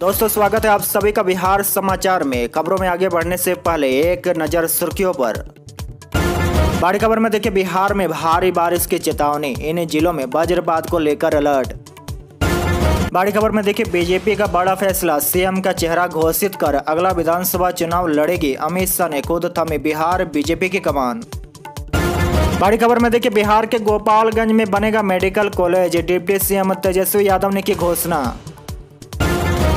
दोस्तों स्वागत है आप सभी का बिहार समाचार में खबरों में आगे बढ़ने से पहले एक नज़र सुर्खियों पर बड़ी खबर में देखिए बिहार में भारी बारिश की चेतावनी इन जिलों में वज्रपात को लेकर अलर्ट बड़ी खबर में देखिए बीजेपी का बड़ा फैसला सीएम का चेहरा घोषित कर अगला विधानसभा चुनाव लड़ेगी अमित शाह ने खुद थमी बिहार बीजेपी की कमान बड़ी खबर में देखिए बिहार के गोपालगंज में बनेगा medical college deputy CM Tejashwi Yadav ने की घोषणा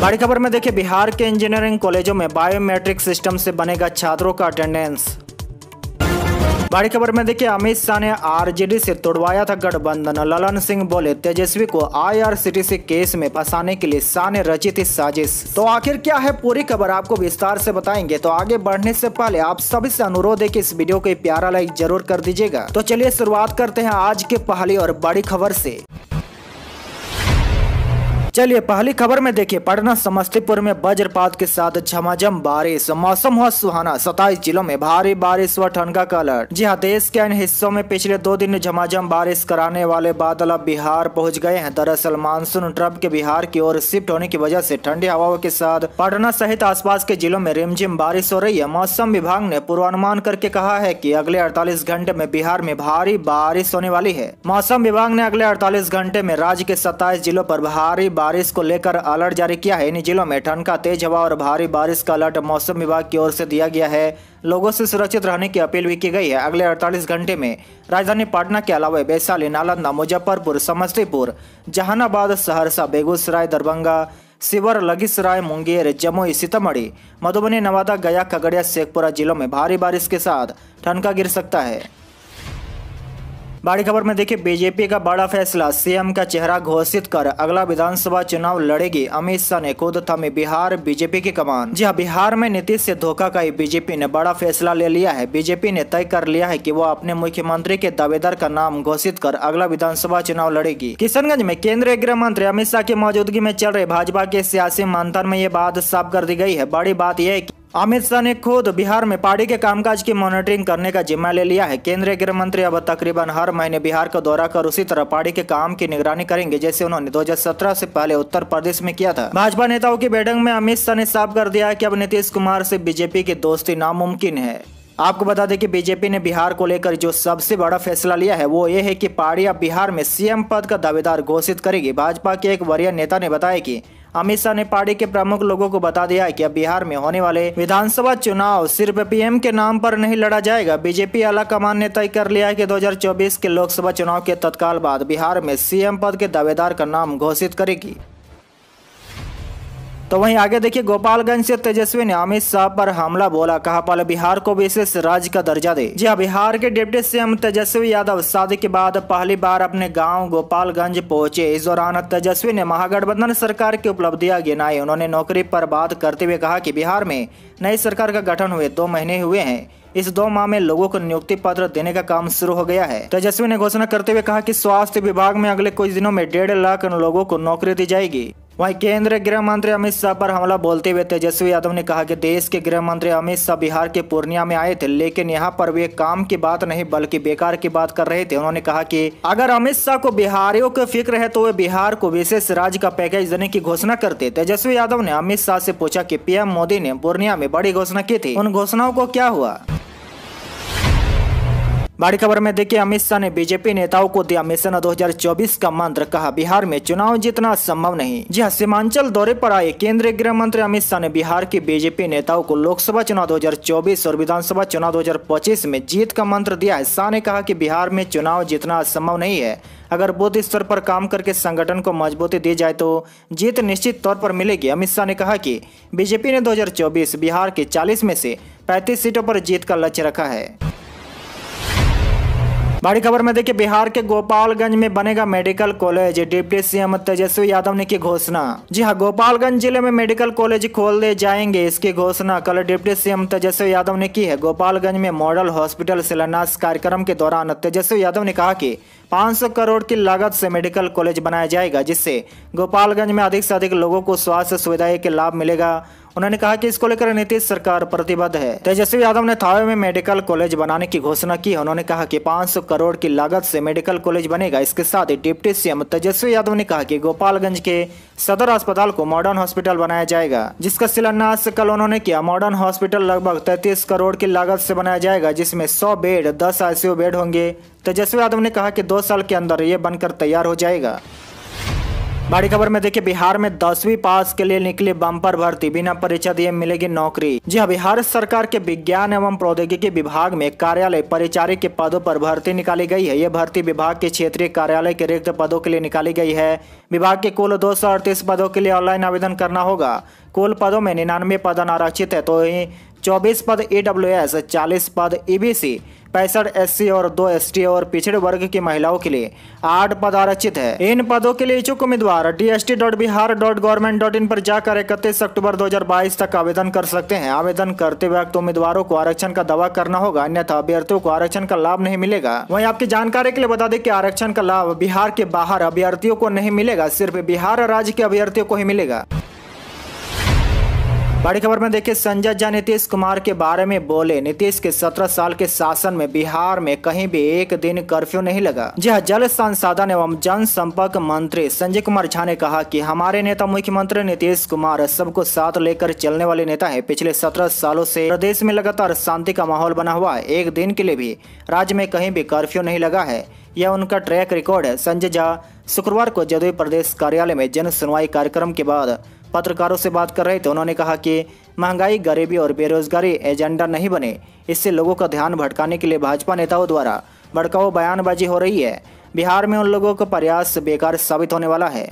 बड़ी खबर में देखिए बिहार के इंजीनियरिंग कॉलेजों में बायोमेट्रिक सिस्टम से बनेगा छात्रों का अटेंडेंस बड़ी खबर में देखिए अमित शाह ने आरजेडी से तोड़वाया था गठबंधन ललन सिंह बोले तेजस्वी को आईआरसीटीसी केस में फंसाने के लिए शाह ने रची थी साजिश तो आखिर क्या है पूरी खबर आपको विस्तार से बताएंगे तो आगे बढ़ने से पहले आप सभी से अनुरोध है कि इस वीडियो को प्यारा लाइक जरूर कर दीजिएगा तो चलिए शुरुआत करते हैं आज के पहली और बड़ी खबर ऐसी चलिए पहली खबर में देखिए पटना समस्तीपुर में वज्रपात के साथ झमाझम बारिश मौसम हुआ सुहाना सताईस जिलों में भारी बारिश व ठंडा का अलर्ट जी हाँ देश के अन्य हिस्सों में पिछले दो दिन झमाझम बारिश कराने वाले बादल अब बिहार पहुंच गए हैं दरअसल मानसून ट्रप के बिहार की ओर शिफ्ट होने की वजह से ठंडी हवाओं के साथ पटना सहित आसपास के जिलों में रिमझिम बारिश हो रही है मौसम विभाग ने पूर्वानुमान करके कहा है की अगले अड़तालीस घंटे में बिहार में भारी बारिश होने वाली है मौसम विभाग ने अगले अड़तालीस घंटे में राज्य के सत्ताईस जिलों आरोप भारी बारिश को लेकर अलर्ट जारी किया है इन जिलों में ठंड का तेज हवा और भारी बारिश का अलर्ट मौसम विभाग की ओर से दिया गया है लोगों से सुरक्षित रहने की अपील भी की गई है अगले 48 घंटे में राजधानी पटना के अलावा वैशाली नालंदा मुजफ्फरपुर समस्तीपुर जहानाबाद सहरसा बेगूसराय दरभंगा सिवर लगीसराय मुंगेर जमुई सीतामढ़ी मधुबनी नवादा गया खगड़िया शेखपुरा जिलों में भारी बारिश के साथ ठंड का गिर सकता है बड़ी खबर में देखिए बीजेपी का बड़ा फैसला सीएम का चेहरा घोषित कर अगला विधानसभा चुनाव लड़ेगी अमित शाह ने खुद थमी बिहार बीजेपी की कमान जी हाँ बिहार में नीतीश से धोखा का बीजेपी ने बड़ा फैसला ले लिया है बीजेपी ने तय कर लिया है कि वो अपने मुख्यमंत्री के दावेदार का नाम घोषित कर अगला विधानसभा चुनाव लड़ेगी किशनगंज में केंद्रीय गृह मंत्री अमित शाह की मौजूदगी में चल रहे भाजपा के सियासी मंथन में ये बात साफ कर दी गयी है बड़ी बात यह है अमित शाह ने खुद बिहार में पार्टी के कामकाज की मॉनिटरिंग करने का जिम्मा ले लिया है केंद्रीय गृह मंत्री अब तकरीबन हर महीने बिहार का दौरा कर उसी तरह पार्टी के काम की निगरानी करेंगे जैसे उन्होंने 2017 से पहले उत्तर प्रदेश में किया था भाजपा नेताओं की बैठक में अमित शाह ने साफ कर दिया की अब नीतीश कुमार ऐसी बीजेपी की दोस्ती नामुमकिन है आपको बता दें कि बीजेपी ने बिहार को लेकर जो सबसे बड़ा फैसला लिया है वो ये है कि अब बिहार में सीएम पद का दावेदार घोषित करेगी भाजपा के एक वरीय नेता ने बताया कि अमित शाह ने पार्टी के प्रमुख लोगों को बता दिया है कि अब बिहार में होने वाले विधानसभा चुनाव सिर्फ पीएम के नाम पर नहीं लड़ा जाएगा बीजेपी आला कमान ने तय कर लिया है कि 2024 के लोकसभा चुनाव के तत्काल बाद बिहार में सीएम पद के दावेदार का नाम घोषित करेगी तो वहीं आगे देखिए गोपालगंज से तेजस्वी ने अमित शाह पर हमला बोला कहा पहले बिहार को विशेष राज्य का दर्जा दे जी हाँ बिहार के डिप्टी सीएम तेजस्वी यादव शादी के बाद पहली बार अपने गांव गोपालगंज पहुंचे इस दौरान तेजस्वी ने महागठबंधन सरकार की उपलब्धियां गिनाई उन्होंने नौकरी पर बात करते हुए कहा की बिहार में नई सरकार का गठन हुए दो महीने हुए हैं इस दो माह में लोगों को नियुक्ति पत्र देने का काम शुरू हो गया है तेजस्वी ने घोषणा करते हुए कहा कि स्वास्थ्य विभाग में अगले कुछ दिनों में डेढ़ लाख लोगों को नौकरी दी जाएगी वहीं केंद्रीय गृह मंत्री अमित शाह पर हमला बोलते हुए तेजस्वी यादव ने कहा कि देश के गृह मंत्री अमित शाह बिहार के पूर्णिया में आए थे लेकिन यहां पर वे काम की बात नहीं बल्कि बेकार की बात कर रहे थे उन्होंने कहा कि अगर अमित शाह को बिहारियों की फिक्र है तो वे बिहार को विशेष राज्य का पैकेज देने की घोषणा करते तेजस्वी यादव ने अमित शाह ऐसी पूछा की पीएम मोदी ने पूर्णिया में बड़ी घोषणा की थी उन घोषणाओं को क्या हुआ बड़ी खबर में देखिए अमित शाह ने बीजेपी नेताओं को दिया मिशन 2024 का मंत्र कहा बिहार में चुनाव जीतना संभव नहीं जी हाँ सीमांचल दौरे पर आए केंद्रीय गृह मंत्री अमित शाह ने बिहार के बीजेपी नेताओं को लोकसभा चुनाव 2024 और विधानसभा चुनाव 2025 में जीत का मंत्र दिया है शाह ने कहा की बिहार में चुनाव जीतना असंभव नहीं है अगर बूथ स्तर पर काम करके संगठन को मजबूती दी जाए तो जीत निश्चित तौर पर मिलेगी अमित शाह ने कहा कि बीजेपी ने 2024 बिहार के 40 में से 35 सीटों पर जीत का लक्ष्य रखा है बड़ी खबर में देखिए बिहार के गोपालगंज में बनेगा medical college deputy CM Tejashwi Yadav ने की घोषणा जी हाँ गोपालगंज जिले में मेडिकल कॉलेज खोल दे जाएंगे इसकी घोषणा कल डिप्टी सीएम तेजस्वी यादव ने की है गोपालगंज में मॉडल हॉस्पिटल शिलान्यास कार्यक्रम के दौरान तेजस्वी यादव ने कहा की 500 करोड़ की लागत से मेडिकल कॉलेज बनाया जाएगा जिससे गोपालगंज में अधिक से अधिक लोगों को स्वास्थ्य सुविधाएं के लाभ मिलेगा उन्होंने कहा कि इसको लेकर नीतीश सरकार प्रतिबद्ध है तेजस्वी यादव ने थावे में मेडिकल कॉलेज बनाने की घोषणा की उन्होंने कहा कि 500 करोड़ की लागत से मेडिकल कॉलेज बनेगा इसके साथ ही डिप्टी सीएम तेजस्वी यादव ने कहा कि गोपालगंज के सदर अस्पताल को मॉडर्न हॉस्पिटल बनाया जाएगा जिसका शिलान्यास कल उन्होंने किया मॉडर्न हॉस्पिटल लगभग तैतीस करोड़ की लागत से बनाया जाएगा जिसमें सौ बेड दस आईसीयू बेड होंगे तेजस्वी यादव ने कहा की दो साल के अंदर ये बनकर तैयार हो जाएगा बड़ी खबर में देखिए बिहार में दसवीं पास के लिए निकली बम्पर भर्ती बिना परीक्षा दिए मिलेगी नौकरी जी हाँ बिहार सरकार के विज्ञान एवं प्रौद्योगिकी विभाग में कार्यालय परिचारी के पदों पर भर्ती निकाली गई है ये भर्ती विभाग के क्षेत्रीय कार्यालय के रिक्त पदों के लिए निकाली गई है विभाग के कुल दो पदों के लिए ऑनलाइन आवेदन करना होगा कुल पदों में निन्यानवे पद अनारक्षित है तो चौबीस पद ई डब्ल्यू एस चालीस पद ई बी सी पैंसठ एस सी और दो एस टी और पिछड़े वर्ग की महिलाओं के लिए आठ पद आरक्षित है इन पदों के लिए इच्छुक उम्मीदवार D S T dot Bihar dot government dot in पर जाकर इकतीस अक्टूबर 2022 तक आवेदन कर सकते हैं आवेदन करते वक्त उम्मीदवारों को आरक्षण का दावा करना होगा अन्यथा अभ्यर्थियों को आरक्षण का लाभ नहीं मिलेगा वही आपकी जानकारी के लिए बता दें की आरक्षण का लाभ बिहार के बाहर अभ्यर्थियों को नहीं मिलेगा सिर्फ बिहार राज्य के अभ्यर्थियों को ही मिलेगा बड़ी खबर में देखिए संजय झा नीतीश कुमार के बारे में बोले नीतीश के 17 साल के शासन में बिहार में कहीं भी एक दिन कर्फ्यू नहीं लगा जी हाँ, जल संसाधन एवं जन संपर्क मंत्री संजय कुमार झा ने कहा कि हमारे नेता मुख्यमंत्री नीतीश कुमार सबको साथ लेकर चलने वाले नेता है पिछले सत्रह सालों से प्रदेश में लगातार शांति का माहौल बना हुआ है एक दिन के लिए भी राज्य में कहीं भी कर्फ्यू नहीं लगा है यह उनका ट्रैक रिकॉर्ड है संजय झा शुक्रवार को जदयू प्रदेश कार्यालय में जन सुनवाई कार्यक्रम के बाद पत्रकारों से बात कर रहे थे उन्होंने कहा कि महंगाई गरीबी और बेरोजगारी एजेंडा नहीं बने इससे लोगों का ध्यान भटकाने के लिए भाजपा नेताओं द्वारा भड़काऊ बयानबाजी हो रही है बिहार में उन लोगों का प्रयास बेकार साबित होने वाला है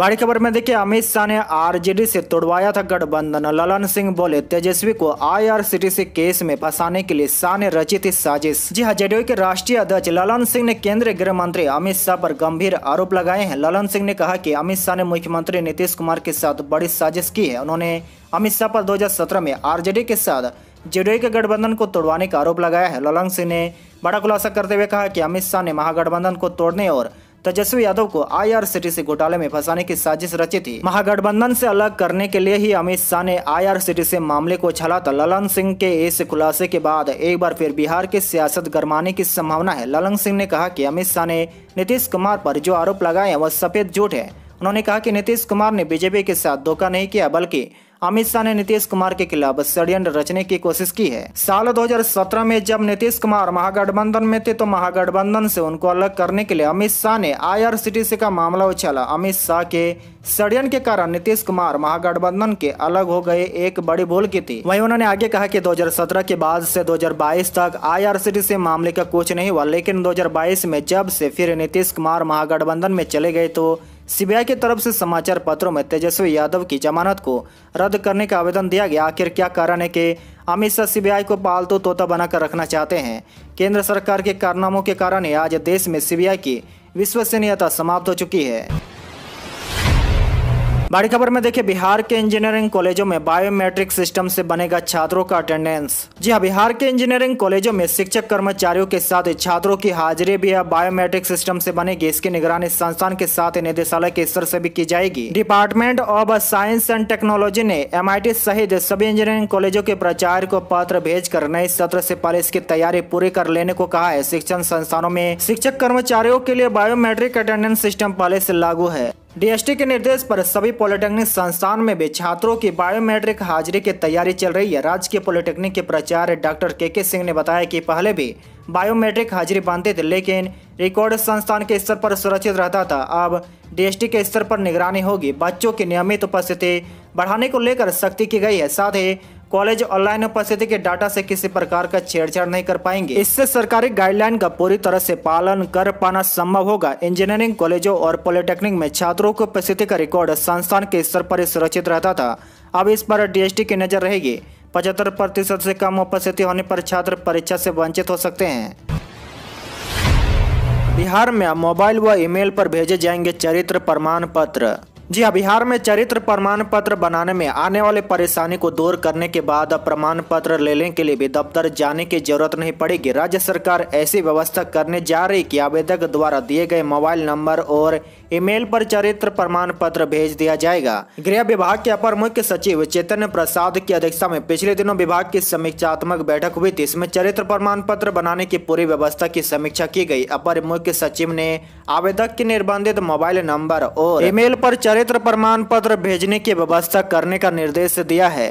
बड़ी खबर में देखिए अमित शाह ने आरजेडी से तोड़वाया था गठबंधन ललन सिंह बोले तेजस्वी को आईआरसीटीसी केस में फंसाने के लिए शाह ने रची थी साजिश जी हाँ जेडीयू के राष्ट्रीय अध्यक्ष ललन सिंह ने केंद्रीय गृह मंत्री अमित शाह पर गंभीर आरोप लगाए हैं ललन सिंह ने कहा कि अमित शाह ने मुख्यमंत्री नीतीश कुमार के साथ बड़ी साजिश की है उन्होंने अमित शाह पर 2017 में आरजेडी के साथ जेडीयू के गठबंधन को तोड़वाने का आरोप लगाया है ललन सिंह ने बड़ा खुलासा करते हुए कहा कि अमित शाह ने महागठबंधन को तोड़ने और तेजस्वी यादव को आईआरसीटीसी घोटाले में फंसाने की साजिश रची थी महागठबंधन से अलग करने के लिए ही अमित शाह ने आईआरसीटीसी मामले को छला था ललन सिंह के इस खुलासे के बाद एक बार फिर बिहार की सियासत गरमाने की संभावना है ललन सिंह ने कहा कि अमित शाह ने नीतीश कुमार पर जो आरोप लगाए वह सफेद झूठ है उन्होंने कहा कि नीतीश कुमार ने बीजेपी के साथ धोखा नहीं किया बल्कि अमित शाह ने नीतीश कुमार के खिलाफ षड्यंत्र रचने की कोशिश की है साल 2017 में जब नीतीश कुमार महागठबंधन में थे तो महागठबंधन से उनको अलग करने के लिए अमित शाह ने आईआरसीटीसी का मामला उछाला अमित शाह के षड्यंत्र के कारण नीतीश कुमार महागठबंधन के अलग हो गए एक बड़ी भूल की थी वहीं उन्होंने आगे कहा कि 2017 के बाद से 2022 तक आई से मामले का कुछ नहीं हुआ लेकिन 2022 में जब से फिर नीतीश कुमार महागठबंधन में चले गए तो सीबीआई की तरफ से समाचार पत्रों में तेजस्वी यादव की जमानत को रद्द करने का आवेदन दिया गया आखिर क्या कारण है कि अमित शाह सीबीआई को पालतू तोता बनाकर रखना चाहते हैं केंद्र सरकार के कारनामों के कारण आज देश में सीबीआई की विश्वसनीयता समाप्त हो चुकी है बड़ी खबर में देखिए बिहार के इंजीनियरिंग कॉलेजों में बायोमेट्रिक सिस्टम से बनेगा छात्रों का अटेंडेंस जी हाँ बिहार के इंजीनियरिंग कॉलेजों में शिक्षक कर्मचारियों के साथ छात्रों की हाजिरी भी अब बायोमेट्रिक सिस्टम से बनेगी इसकी निगरानी संस्थान के साथ निदेशालय के स्तर से भी की जाएगी department of science and technology ने एम सहित सभी इंजीनियरिंग कॉलेजों के प्राचार्य को पत्र भेज कर नए सत्र से पहले इसकी तैयारी पूरी कर लेने को कहा है शिक्षण संस्थानों में शिक्षक कर्मचारियों के लिए बायोमेट्रिक अटेंडेंस सिस्टम पहले ऐसी लागू है डीएसटी के निर्देश पर सभी पॉलिटेक्निक संस्थान में भी छात्रों की बायोमेट्रिक हाजिरी की तैयारी चल रही है राज्य के पॉलिटेक्निक के प्राचार्य डॉक्टर के के सिंह ने बताया कि पहले भी बायोमेट्रिक हाजिरी बांधते थे लेकिन रिकॉर्ड संस्थान के स्तर पर सुरक्षित रहता था अब डीएसटी के स्तर पर निगरानी होगी बच्चों की नियमित उपस्थिति बढ़ाने को लेकर सख्ती की गई है साथ ही कॉलेज ऑनलाइन उपस्थिति के डाटा से किसी प्रकार का छेड़छाड़ नहीं कर पाएंगे इससे सरकारी गाइडलाइन का पूरी तरह से पालन कर पाना संभव होगा इंजीनियरिंग कॉलेजों और पॉलिटेक्निक में छात्रों की उपस्थिति का रिकॉर्ड संस्थान के स्तर पर सुरक्षित रहता था अब इस पर डीएसटी की नजर रहेगी पचहत्तर प्रतिशत से कम उपस्थिति होने पर छात्र परीक्षा से वंचित हो सकते हैं बिहार में मोबाइल व ईमेल पर भेजे जाएंगे चरित्र प्रमाण पत्र जी हाँ बिहार में चरित्र प्रमाण पत्र बनाने में आने वाले परेशानी को दूर करने के बाद अब प्रमाण पत्र लेने के लिए भी दफ्तर जाने की जरूरत नहीं पड़ेगी राज्य सरकार ऐसी व्यवस्था करने जा रही कि आवेदक द्वारा दिए गए मोबाइल नंबर और ईमेल पर चरित्र प्रमाण पत्र भेज दिया जाएगा गृह विभाग के अपर मुख्य सचिव चैतन्य प्रसाद की अध्यक्षता में पिछले दिनों विभाग की समीक्षात्मक बैठक हुई थी इसमें चरित्र प्रमाण पत्र बनाने की पूरी व्यवस्था की समीक्षा की गयी अपर मुख्य सचिव ने आवेदक के निर्बंधित मोबाइल नंबर और ईमेल पर चरित्र चरित्र प्रमाण पत्र भेजने की व्यवस्था करने का निर्देश दिया है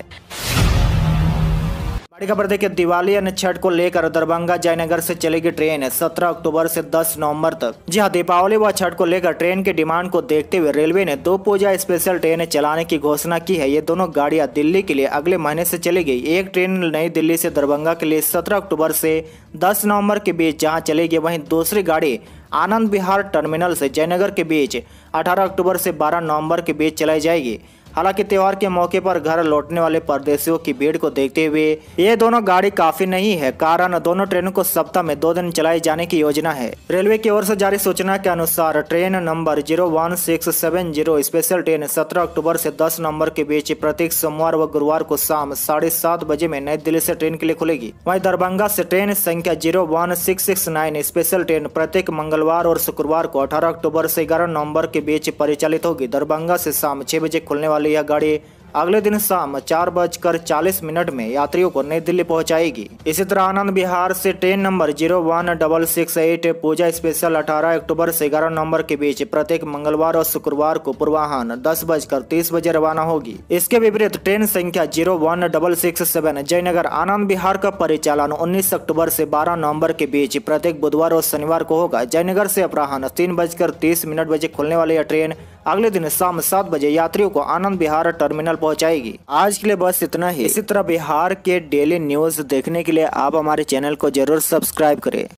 बड़ी खबर देखिए दिवाली अन्य छठ को लेकर दरभंगा जयनगर से चलेगी ट्रेन 17 अक्टूबर से 10 नवंबर तक जी हाँ दीपावली व छठ को लेकर ट्रेन के डिमांड को देखते हुए रेलवे ने दो पूजा स्पेशल ट्रेनें चलाने की घोषणा की है ये दोनों गाड़ियां दिल्ली के लिए अगले महीने से चलेगी एक ट्रेन नई दिल्ली से दरभंगा के लिए सत्रह अक्टूबर से दस नवम्बर के बीच जहाँ चलेगी वही दूसरी गाड़ी आनंद बिहार टर्मिनल से जयनगर के बीच अठारह अक्टूबर से बारह नवम्बर के बीच चलाई जाएगी हालांकि त्यौहार के मौके पर घर लौटने वाले परदेशियों की भीड़ को देखते हुए ये दोनों गाड़ी काफी नहीं है कारण दोनों ट्रेनों को सप्ताह में दो दिन चलाए जाने की योजना है रेलवे की ओर से जारी सूचना के अनुसार train number zero one six seven zero special train सत्रह अक्टूबर से दस नंबर के बीच प्रत्येक सोमवार व गुरुवार को शाम साढ़े सात बजे में नई दिल्ली से ट्रेन के लिए खुलेगी वही दरभंगा से ट्रेन संख्या zero one six six nine special train प्रत्येक मंगलवार और शुक्रवार को अठारह अक्टूबर से ग्यारह नवम्बर के बीच परिचालित होगी दरभंगा से शाम छह बजे खुलने वाले वाली यह गाड़ी अगले दिन शाम चार बजकर चालीस मिनट में यात्रियों को नई दिल्ली पहुंचाएगी इसी तरह आनंद बिहार से train number zero one double six eight puja special 18 अक्टूबर से ग्यारह नवंबर के बीच प्रत्येक मंगलवार और शुक्रवार को पूर्वाहन दस बजकर तीस बजे रवाना होगी इसके विपरीत ट्रेन संख्या zero one double six seven Jaynagar Anand Vihar का परिचालन उन्नीस अक्टूबर ऐसी बारह नवम्बर के बीच प्रत्येक बुधवार और शनिवार को होगा जयनगर ऐसी अपराहन तीन बजकर तीस मिनट बजे खुलने वाली यह ट्रेन अगले दिन शाम सात बजे यात्रियों को आनंद बिहार टर्मिनल पहुंचाएगी आज के लिए बस इतना ही इसी तरह बिहार के डेली न्यूज देखने के लिए आप हमारे चैनल को जरूर सब्सक्राइब करें